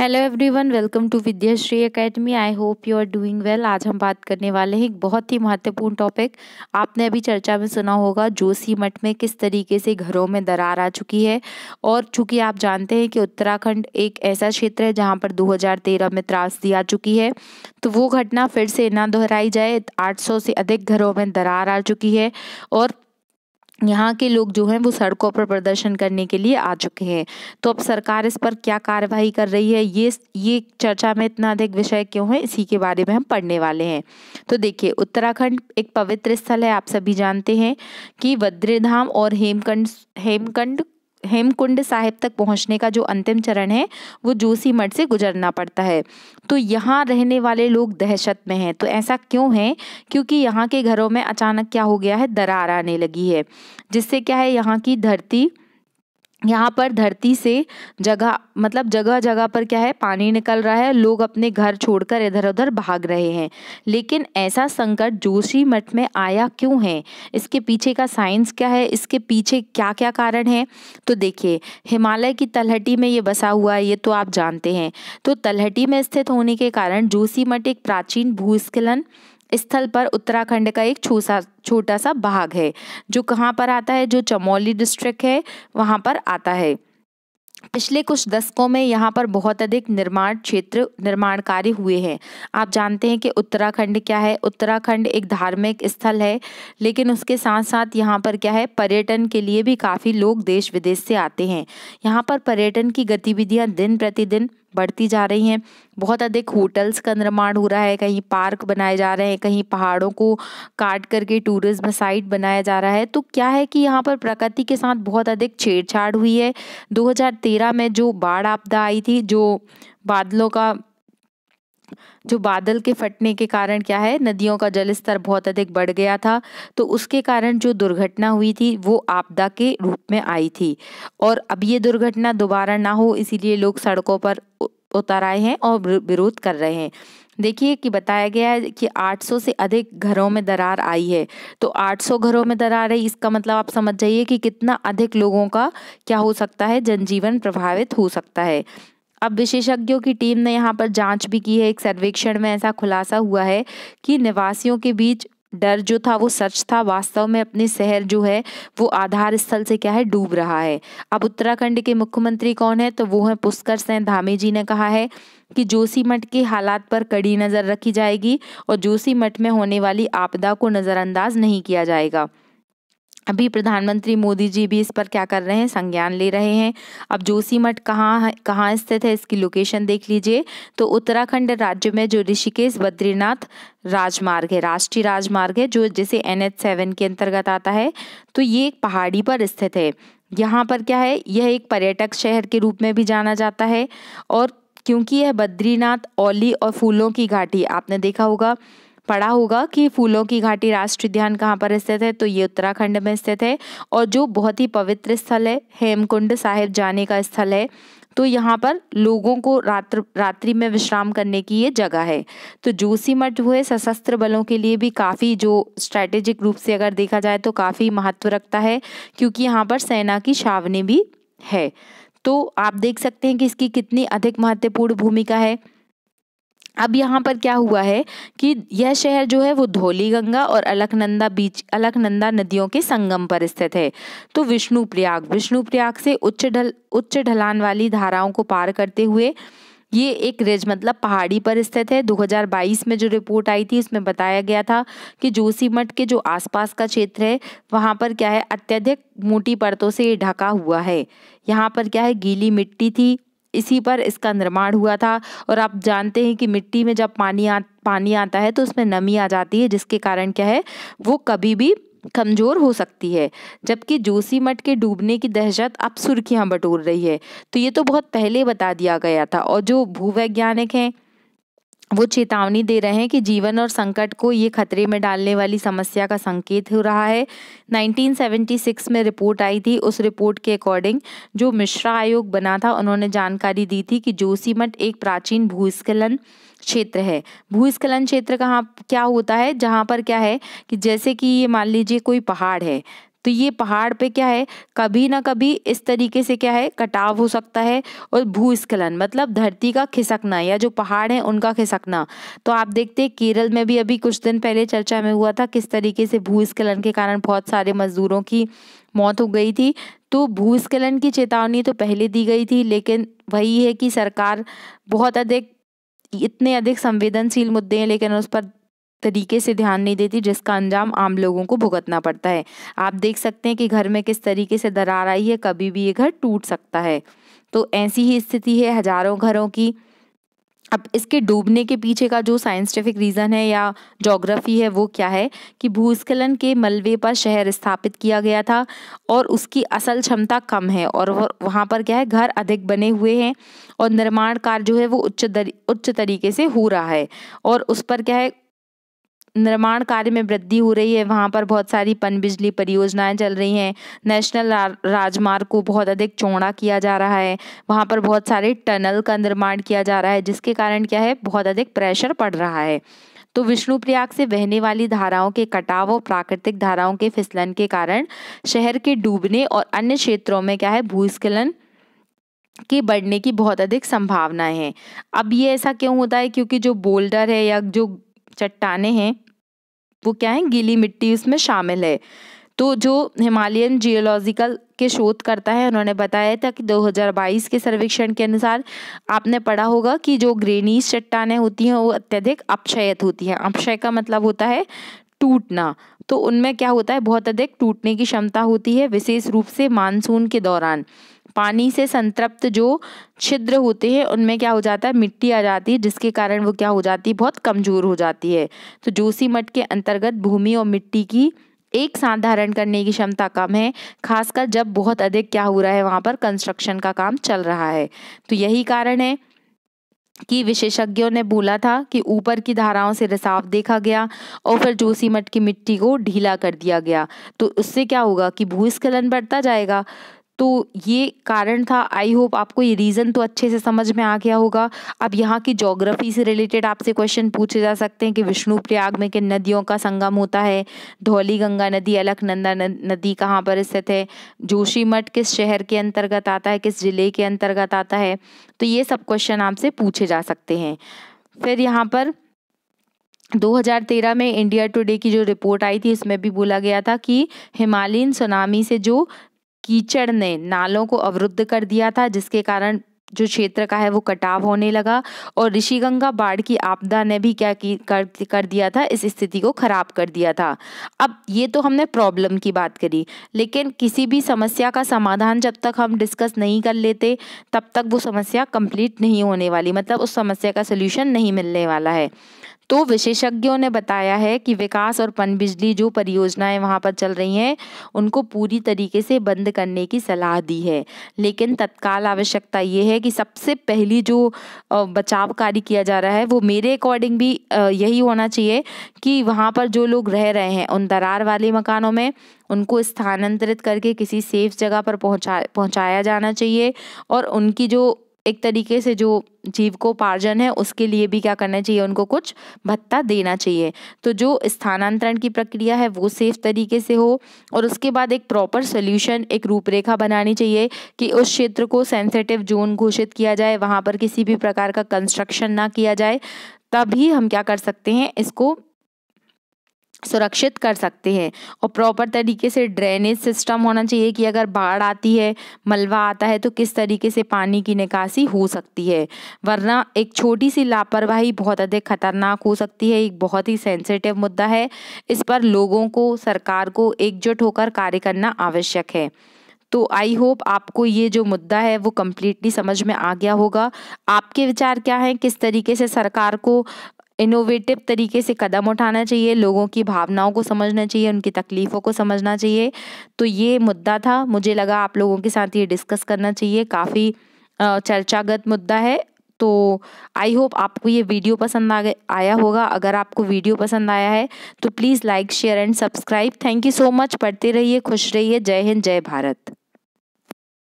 hello everyone welcome to Vidyashree academy I hope you are doing well आज हम बात करने वाले हैं एक बहुत ही महत्वपूर्ण टॉपिक आपने अभी चर्चा में सुना होगा जोशी मठ में किस तरीके से घरों में दरार आ चुकी है और चूंकि आप जानते हैं कि उत्तराखंड एक ऐसा क्षेत्र है जहां पर 2013 में त्रासदी आ चुकी है तो वो घटना फिर से ना दोहराई जाए आठ से अधिक घरों में दरार आ चुकी है और यहाँ के लोग जो हैं वो सड़कों पर प्रदर्शन करने के लिए आ चुके हैं तो अब सरकार इस पर क्या कार्रवाई कर रही है ये ये चर्चा में इतना अधिक विषय क्यों है इसी के बारे में हम पढ़ने वाले हैं तो देखिए उत्तराखंड एक पवित्र स्थल है आप सभी जानते हैं कि बद्रीधाम और हेमकंड हेमकंड हेमकुंड साहिब तक पहुंचने का जो अंतिम चरण है वो जोशी मठ से गुजरना पड़ता है तो यहाँ रहने वाले लोग दहशत में हैं तो ऐसा क्यों है क्योंकि यहाँ के घरों में अचानक क्या हो गया है दरार आने लगी है जिससे क्या है यहाँ की धरती यहाँ पर धरती से जगह मतलब जगह जगह पर क्या है पानी निकल रहा है लोग अपने घर छोड़कर इधर उधर भाग रहे हैं लेकिन ऐसा संकट जोशी मठ में आया क्यों है इसके पीछे का साइंस क्या है इसके पीछे क्या क्या कारण है तो देखिए हिमालय की तलहटी में ये बसा हुआ है ये तो आप जानते हैं तो तलहटी में स्थित होने के कारण जोशी मठ एक प्राचीन भूस्खलन स्थल पर उत्तराखंड का एक छूसा छोटा सा भाग है जो कहाँ पर आता है जो चमोली डिस्ट्रिक्ट है वहाँ पर आता है पिछले कुछ दशकों में यहाँ पर बहुत अधिक निर्माण क्षेत्र निर्माण कार्य हुए हैं आप जानते हैं कि उत्तराखंड क्या है उत्तराखंड एक धार्मिक स्थल है लेकिन उसके साथ साथ यहाँ पर क्या है पर्यटन के लिए भी काफ़ी लोग देश विदेश से आते हैं यहाँ पर पर्यटन की गतिविधियाँ दिन प्रतिदिन बढ़ती जा रही हैं बहुत अधिक होटल्स का निर्माण हो रहा है कहीं पार्क बनाए जा रहे हैं कहीं पहाड़ों को काट करके टूरिज्म साइट बनाया जा रहा है तो क्या है कि यहाँ पर प्रकृति के साथ बहुत अधिक छेड़छाड़ हुई है 2013 में जो बाढ़ आपदा आई थी जो बादलों का जो बादल के फटने के कारण क्या है नदियों का जलस्तर बहुत अधिक बढ़ गया था तो उसके कारण जो दुर्घटना हुई थी वो आपदा के रूप में आई थी और अब ये दुर्घटना दोबारा ना हो इसीलिए लोग सड़कों पर उतर आए हैं और विरोध कर रहे हैं देखिए कि बताया गया है कि 800 से अधिक घरों में दरार आई है तो 800 घरों में दरार है इसका मतलब आप समझ जाइए कि कितना अधिक लोगों का क्या हो सकता है जनजीवन प्रभावित हो सकता है अब विशेषज्ञों की टीम ने यहाँ पर जांच भी की है एक सर्वेक्षण में ऐसा खुलासा हुआ है कि निवासियों के बीच डर जो था वो सच था वास्तव में अपने शहर जो है वो आधार स्थल से क्या है डूब रहा है अब उत्तराखंड के मुख्यमंत्री कौन है तो वो है पुष्कर सेन धामी जी ने कहा है कि जोशी मठ के हालात पर कड़ी नज़र रखी जाएगी और जोशी मठ में होने वाली आपदा को नज़रअंदाज नहीं किया जाएगा अभी प्रधानमंत्री मोदी जी भी इस पर क्या कर रहे हैं संज्ञान ले रहे हैं अब जोशी मठ कहाँ कहाँ स्थित है इसकी लोकेशन देख लीजिए तो उत्तराखंड राज्य में जो ऋषिकेश बद्रीनाथ राजमार्ग है राष्ट्रीय राजमार्ग है जो जिसे एन एच सेवन के अंतर्गत आता है तो ये एक पहाड़ी पर स्थित है यहाँ पर क्या है यह एक पर्यटक शहर के रूप में भी जाना जाता है और क्योंकि यह बद्रीनाथ ओली और फूलों की घाटी आपने देखा होगा पढ़ा होगा कि फूलों की घाटी राष्ट्रीय उद्यान कहाँ पर स्थित है तो ये उत्तराखंड में स्थित है और जो बहुत ही पवित्र स्थल है हेमकुंड साहिब जाने का स्थल है तो यहाँ पर लोगों को रात्र रात्रि में विश्राम करने की ये जगह है तो जोशी मठ हुए सशस्त्र बलों के लिए भी काफ़ी जो स्ट्रैटेजिक रूप से अगर देखा जाए तो काफ़ी महत्व रखता है क्योंकि यहाँ पर सेना की छावनी भी है तो आप देख सकते हैं कि इसकी कितनी अधिक महत्वपूर्ण भूमिका है अब यहाँ पर क्या हुआ है कि यह शहर जो है वो धोली गंगा और अलकनंदा बीच अलकनंदा नदियों के संगम पर स्थित है तो विष्णु प्रयाग विष्णु प्रयाग से उच्च ढल उच्च ढलान वाली धाराओं को पार करते हुए ये एक रिज मतलब पहाड़ी पर स्थित है 2022 में जो रिपोर्ट आई थी उसमें बताया गया था कि जोशीमठ के जो आसपास का क्षेत्र है वहाँ पर क्या है अत्यधिक मोटी परतों से ये ढका हुआ है यहाँ पर क्या है गीली मिट्टी थी इसी पर इसका निर्माण हुआ था और आप जानते हैं कि मिट्टी में जब पानी आ पानी आता है तो उसमें नमी आ जाती है जिसके कारण क्या है वो कभी भी कमज़ोर हो सकती है जबकि जोशी मठ के डूबने की दहशत अब सुर्खियाँ बटोर रही है तो ये तो बहुत पहले बता दिया गया था और जो भूवैज्ञानिक हैं वो चेतावनी दे रहे हैं कि जीवन और संकट को ये खतरे में डालने वाली समस्या का संकेत हो रहा है 1976 में रिपोर्ट आई थी उस रिपोर्ट के अकॉर्डिंग जो मिश्रा आयोग बना था उन्होंने जानकारी दी थी कि जोशीमठ एक प्राचीन भूस्खलन क्षेत्र है भूस्खलन क्षेत्र कहाँ क्या होता है जहाँ पर क्या है कि जैसे कि ये मान लीजिए कोई पहाड़ है तो ये पहाड़ पे क्या है कभी ना कभी इस तरीके से क्या है कटाव हो सकता है और भूस्खलन मतलब धरती का खिसकना या जो पहाड़ है उनका खिसकना तो आप देखते हैं केरल में भी अभी कुछ दिन पहले चर्चा में हुआ था किस तरीके से भूस्खलन के कारण बहुत सारे मजदूरों की मौत हो गई थी तो भूस्खलन की चेतावनी तो पहले दी गई थी लेकिन वही है कि सरकार बहुत अधिक इतने अधिक संवेदनशील मुद्दे हैं लेकिन उस पर तरीके से ध्यान नहीं देती जिसका अंजाम आम लोगों को भुगतना पड़ता है आप देख सकते हैं कि घर में किस तरीके से दरार आई है कभी भी ये घर टूट सकता है तो ऐसी ही स्थिति है हजारों घरों की अब इसके डूबने के पीछे का जो साइंटिफिक रीज़न है या जोग्राफी है वो क्या है कि भूस्खलन के मलबे पर शहर स्थापित किया गया था और उसकी असल क्षमता कम है और वहाँ पर क्या है घर अधिक बने हुए हैं और निर्माण कार्य जो है वो उच्च दर, उच्च तरीके से हो रहा है और उस पर क्या है निर्माण कार्य में वृद्धि हो रही है वहाँ पर बहुत सारी पन बिजली परियोजनाएं चल रही हैं नेशनल राजमार्ग को बहुत अधिक चौड़ा किया जा रहा है वहाँ पर बहुत सारे टनल का निर्माण किया जा रहा है जिसके कारण क्या है बहुत अधिक प्रेशर पड़ रहा है तो विष्णु प्रयाग से बहने वाली धाराओं के कटाव और प्राकृतिक धाराओं के फिसलन के कारण शहर के डूबने और अन्य क्षेत्रों में क्या है भूस्खलन के बढ़ने की बहुत अधिक संभावनाएं हैं अब ये ऐसा क्यों होता है क्योंकि जो बोल्डर है या जो चट्टाने हैं वो क्या है गीली मिट्टी उसमें शामिल है तो जो हिमालयन जियोलॉजिकल के करता है उन्होंने बताया था कि 2022 के सर्वेक्षण के अनुसार आपने पढ़ा होगा कि जो ग्रेनीस चट्टाने होती हैं वो अत्यधिक अपक्षयत होती हैं अपक्षय का मतलब होता है टूटना तो उनमें क्या होता है बहुत अधिक टूटने की क्षमता होती है विशेष रूप से मानसून के दौरान पानी से संतृप्त जो छिद्र होते हैं उनमें क्या हो जाता है मिट्टी आ जाती है जिसके कारण वो क्या हो जाती है बहुत कमज़ोर हो जाती है तो जोशी मठ के अंतर्गत भूमि और मिट्टी की एक साथ धारण करने की क्षमता कम है खासकर जब बहुत अधिक क्या हो रहा है वहाँ पर कंस्ट्रक्शन का काम चल रहा है तो यही कारण है कि विशेषज्ञों ने बोला था कि ऊपर की धाराओं से रिसाव देखा गया और फिर जोशीमठ की मिट्टी को ढीला कर दिया गया तो उससे क्या होगा कि भूस्खलन बढ़ता जाएगा तो ये कारण था आई होप आपको ये रीज़न तो अच्छे से समझ में आ गया होगा अब यहाँ की जोग्राफी से रिलेटेड आपसे क्वेश्चन पूछे जा सकते हैं कि विष्णु प्रयाग में किन नदियों का संगम होता है धौली गंगा नदी अलकनंदा नदी कहाँ पर स्थित है जोशीमठ किस शहर के अंतर्गत आता है किस ज़िले के अंतर्गत आता है तो ये सब क्वेश्चन आपसे पूछे जा सकते हैं फिर यहाँ पर 2013 में इंडिया टुडे की जो रिपोर्ट आई थी इसमें भी बोला गया था कि हिमालयन सुनामी से जो कीचड़ ने नालों को अवरुद्ध कर दिया था जिसके कारण जो क्षेत्र का है वो कटाव होने लगा और ऋषिगंगा बाढ़ की आपदा ने भी क्या की कर, कर दिया था इस स्थिति को खराब कर दिया था अब ये तो हमने प्रॉब्लम की बात करी लेकिन किसी भी समस्या का समाधान जब तक हम डिस्कस नहीं कर लेते तब तक वो समस्या कंप्लीट नहीं होने वाली मतलब उस समस्या का सोल्यूशन नहीं मिलने वाला है तो विशेषज्ञों ने बताया है कि विकास और पनबिजली जो परियोजनाएं वहाँ पर चल रही हैं उनको पूरी तरीके से बंद करने की सलाह दी है लेकिन तत्काल आवश्यकता ये है कि सबसे पहली जो बचाव कार्य किया जा रहा है वो मेरे अकॉर्डिंग भी यही होना चाहिए कि वहाँ पर जो लोग रह रहे हैं उन दरार वाले मकानों में उनको स्थानांतरित करके किसी सेफ जगह पर पहुँचा पहुँचाया जाना चाहिए और उनकी जो एक तरीके से जो पार्जन है उसके लिए भी क्या करना चाहिए उनको कुछ भत्ता देना चाहिए तो जो स्थानांतरण की प्रक्रिया है वो सेफ तरीके से हो और उसके बाद एक प्रॉपर सोल्यूशन एक रूपरेखा बनानी चाहिए कि उस क्षेत्र को सेंसेटिव जोन घोषित किया जाए वहाँ पर किसी भी प्रकार का कंस्ट्रक्शन ना किया जाए तभी हम क्या कर सकते हैं इसको सुरक्षित कर सकते हैं और प्रॉपर तरीके से ड्रेनेज सिस्टम होना चाहिए कि अगर बाढ़ आती है मलबा आता है तो किस तरीके से पानी की निकासी हो सकती है वरना एक छोटी सी लापरवाही बहुत अधिक खतरनाक हो सकती है एक बहुत ही सेंसिटिव मुद्दा है इस पर लोगों को सरकार को एकजुट होकर कार्य करना आवश्यक है तो आई होप आपको ये जो मुद्दा है वो कम्प्लीटली समझ में आ गया होगा आपके विचार क्या हैं किस तरीके से सरकार को इनोवेटिव तरीके से कदम उठाना चाहिए लोगों की भावनाओं को समझना चाहिए उनकी तकलीफ़ों को समझना चाहिए तो ये मुद्दा था मुझे लगा आप लोगों के साथ ये डिस्कस करना चाहिए काफ़ी चर्चागत मुद्दा है तो आई होप आपको ये वीडियो पसंद आ आया होगा अगर आपको वीडियो पसंद आया है तो please like share and subscribe thank you so much पढ़ते रहिए खुश रहिए जय हिंद जय भारत